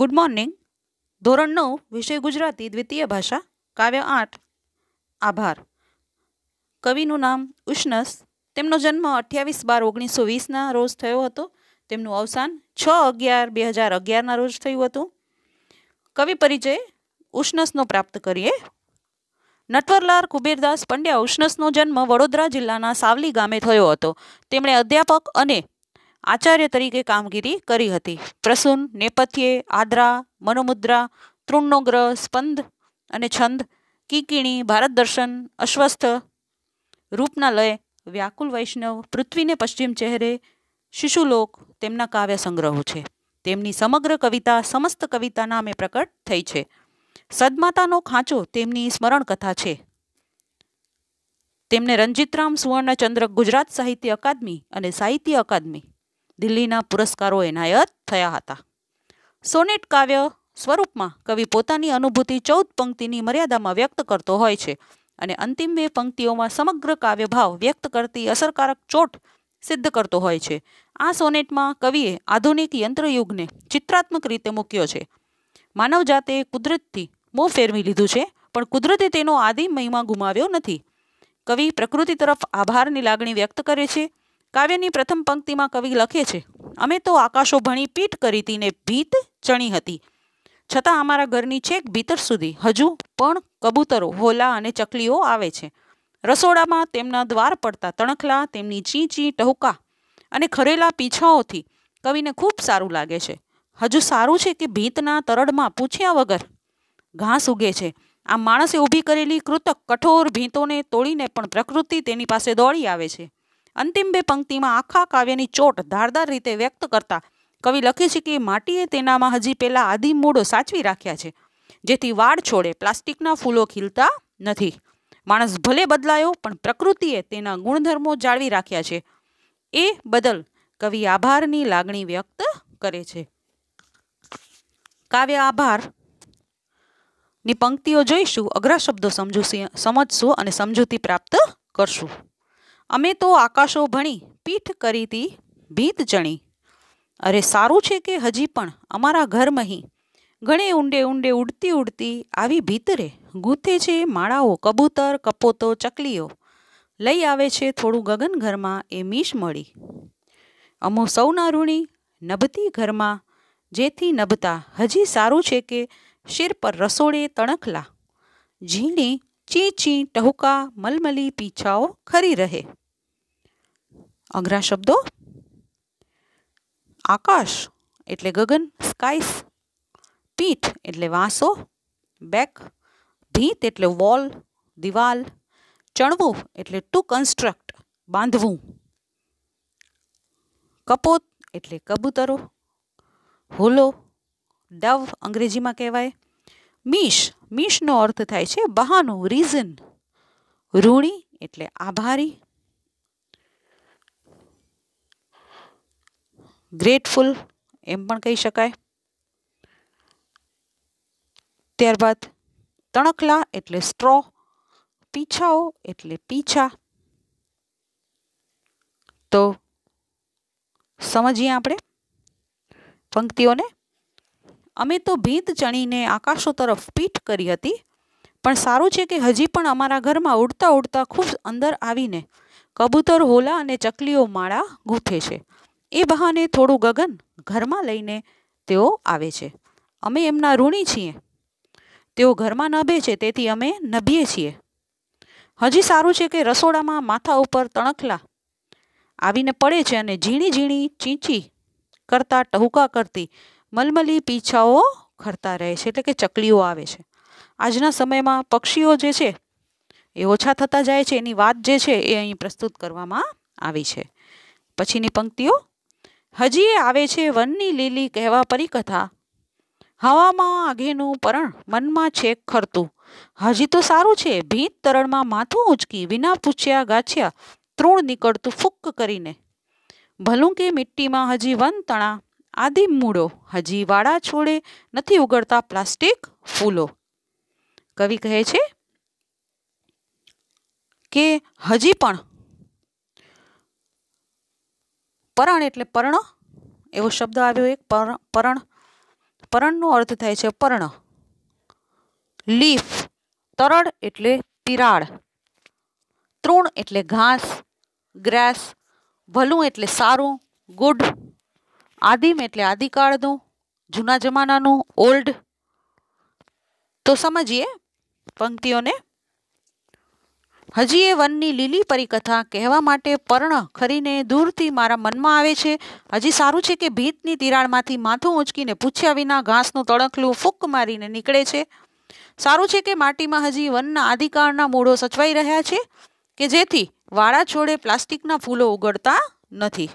good morning ધોરણ નવ વિષય ગુજરાતી દ્વિતીય ભાષા કાવ્ય આઠ આભાર કવિનું નામ ઉષ્ણસ તેમનો જન્મ અઠ્યાવીસ બાર ઓગણીસો વીસના રોજ થયો હતો તેમનું અવસાન છ અગિયાર બે હજાર અગિયારના રોજ થયું હતું કવિ પરિચય ઉષ્ણસનો પ્રાપ્ત કરીએ નટવરલાલ કુબેરદાસ પંડ્યા ઉષ્ણસનો જન્મ વડોદરા જિલ્લાના સાવલી ગામે થયો હતો તેમણે અધ્યાપક અને આચાર્ય તરીકે કામગીરી કરી હતી પ્રસૂન નેપથ્યે આદ્રા મનોમુદ્રા તૃણનોગ્રહ સ્પંદ અને છંદ કિકિણી ભારત દર્શન અશ્વસ્થ રૂપના લય વ્યાકુલ વૈષ્ણવ પૃથ્વીને પશ્ચિમ ચહેરે શિશુલોક તેમના કાવ્ય સંગ્રહો છે તેમની સમગ્ર કવિતા સમસ્ત કવિતા નામે પ્રકટ થઈ છે સદમાતાનો ખાંચો તેમની સ્મરણ કથા છે તેમને રણજીતરામ સુવર્ણચંદ્રક ગુજરાત સાહિત્ય અકાદમી અને સાહિત્ય અકાદમી દિલ્હીના પુરસ્કારો એનાયત થયા હતા સોનેટ કાવ્ય સ્વરૂપમાં કવિ પોતાની અનુભૂતિ ચૌદ પંક્તિની મર્યાદામાં વ્યક્ત કરતો હોય છે અને અંતિમ બે પંક્તિઓમાં સમગ્ર કાવ્યભાવ વ્યક્ત કરતી અસરકારક ચોટ સિદ્ધ કરતો હોય છે આ સોનેટમાં કવિએ આધુનિક યંત્રયુગને ચિત્રાત્મક રીતે મૂક્યો છે માનવજાતે કુદરતથી મોં ફેરવી લીધું છે પણ કુદરતે તેનો આદિ મહિમા ગુમાવ્યો નથી કવિ પ્રકૃતિ તરફ આભારની લાગણી વ્યક્ત કરે છે કાવ્યની પ્રથમ પંક્તિમાં કવિ લખે છે અમે તો આકાશો ભણી પીટ કરી હતી ને ભીત ચણી હતી છતાં અમારા ઘરની છેક ભીતર સુધી હજુ પણ કબૂતરો હોલા અને ચકલીઓ આવે છે રસોડામાં તેમના દ્વાર પડતા તણખલા તેમની ચીંચી ટહુકા અને ખરેલા પીછાઓથી કવિને ખૂબ સારું લાગે છે હજુ સારું છે કે ભીતના તરડમાં પૂછ્યા વગર ઘાસ ઉગે છે આ માણસે ઊભી કરેલી કૃતક કઠોર ભીંતોને તોડીને પણ પ્રકૃતિ તેની પાસે દોડી આવે છે અંતિમ બે પંક્તિમાં આખા કાવ્યની ચોટ ધારદાર રીતે વ્યક્ત કરતા કવિ લખે છે કે માટીએ તેનામાં હજી પહેલા આદિ મૂળો સાચવી રાખ્યા છે જેથી વાડ છોડે પ્લાસ્ટિકના ફૂલો ખીલતા નથી માણસ ભલે બદલાયો પણ પ્રકૃતિએ તેના ગુણધર્મો જાળવી રાખ્યા છે એ બદલ કવિ આભારની લાગણી વ્યક્ત કરે છે કાવ્ય આભાર ની પંક્તિઓ જોઈશું અગ્ર શબ્દો સમજુ સમજશું અને સમજૂતી પ્રાપ્ત કરશું અમે તો આકાશો ભણી પીઠ કરી તી ભીત ચણી અરે સારું છે કે હજી પણ અમારા ઘરમહી ઘણે ઊંડે ઊંડે ઉડતી ઉડતી આવી ભીતરે ગૂંથે છે માળાઓ કબૂતર કપોતો ચકલીઓ લઈ આવે છે થોડું ગગન ઘરમાં એ મીશ મળી અમો સૌના ઋણી નભતી ઘરમાં જેથી નભતા હજી સારું છે કે શિર પર રસોડે તણખલા ઝીણી ચી ચી ટહુકા મલમલી પીછાઓ ખરી રહે અઘરા શબ્દો આકાશ એટલે ગગન સ્કાઈસ પીઠ એટલે વાંસો બેક ભીત એટલે વોલ દિવાલ ચણવું એટલે ટુ કન્સ્ટ્રક્ટ બાંધવું કપોત એટલે કબૂતરો હોલો ડવ અંગ્રેજીમાં કહેવાય મીશ મીશનો અર્થ થાય છે બહાનું રીઝન ઋણી એટલે આભારી ગ્રેટફુલ એમ પણ કહી શકાય ત્યારબાદ તણકલા એટલે સ્ટ્રો પીછાઓ એટલે પીછા તો સમજીએ આપણે પંક્તિઓને અમે તો ભીંત ચણીને આકાશો તરફ પીઠ કરી હતી પણ સારું છે કે હજી પણ અમારા ઘરમાં ઉડતા ઉડતા ખૂબ અંદર આવીને કબૂતર હોલા અને ચકલીઓ માળા ગૂંથે છે એ બહાને થોડું ગગન ઘરમાં લઈને તેઓ આવે છે અમે એમના ઋણી છીએ તેઓ ઘરમાં નભે છે તેથી અમે નભીએ છીએ હજી સારું છે કે રસોડામાં માથા ઉપર તણખલા આવીને પડે છે અને ઝીણી ઝીણી ચીંચી કરતા ટહુકા કરતી મલમલી પીછાઓ ખરતા રહે છે એટલે કે ચકલીઓ આવે છે આજના સમયમાં પક્ષીઓ જે છે એ ઓછા થતા જાય છે એની વાત જે છે એ અહીં પ્રસ્તુત કરવામાં આવી છે પછીની પંક્તિઓ હજી એ આવે છે વનની લીલી કહેવા પરિકથા હવામાં આઘેનું પરણ મનમાં છેક ખરતું હજી તો સારું છે ભીત તરણમાં માથું ઉંચકી વિના પૂછ્યા ગાછ્યા તૃણ નીકળતું ફૂક કરીને ભલું કે મિટ્ટીમાં હજી વન તણા આદિમ મૂળો હજી વાડા છોડે નથી ઉગડતા પ્લાસ્ટિક ફૂલો કવિ કહે છે કે હજી પણ પરણ એટલે પર્ણ એવો શબ્દ આવ્યો એક પરણ પરણનો અર્થ થાય છે પર્ણ લીફ તરળ એટલે તિરાડ તૃણ એટલે ઘાસ ગ્રાસ ભલું એટલે સારું ગુડ આદિમ એટલે આદિકાળનું જૂના જમાનાનું ઓલ્ડ તો સમજીએ પંક્તિઓને હજી એ વનની લીલી પરિકથા કહેવા માટે પર્ણ ખરીને દૂરથી મારા મનમાં આવે છે હજી સારું છે કે ભીતની તિરાડમાંથી માથું ઊંચકીને પૂછ્યા વિના ઘાસનું તડકલું ફૂંક મારીને નીકળે છે સારું છે કે માટીમાં હજી વનના આદિકાળના મૂળો સચવાઈ રહ્યા છે કે જેથી વાળા છોડે પ્લાસ્ટિકના ફૂલો ઉગડતા નથી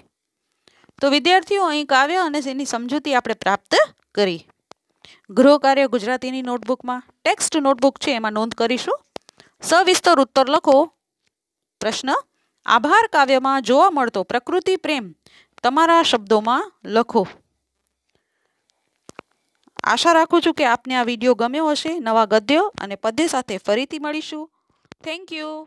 તો વિદ્યાર્થીઓ અહીં કાવ્ય અને તેની સમજૂતી આપણે પ્રાપ્ત કરી ગૃહ કાર્ય ગુજરાતીની નોટબુકમાં ટેક્સ્ટ નોટબુક છે એમાં નોંધ કરીશું સવિસ્તર ઉત્તર લખો પ્રશ્ન આભાર કાવ્યમાં જોવા મળતો પ્રકૃતિ પ્રેમ તમારા શબ્દોમાં લખો આશા રાખું છું કે આપને આ વિડીયો ગમ્યો હશે નવા ગદ્યો અને પદ્ય સાથે ફરીથી મળીશું થેન્ક યુ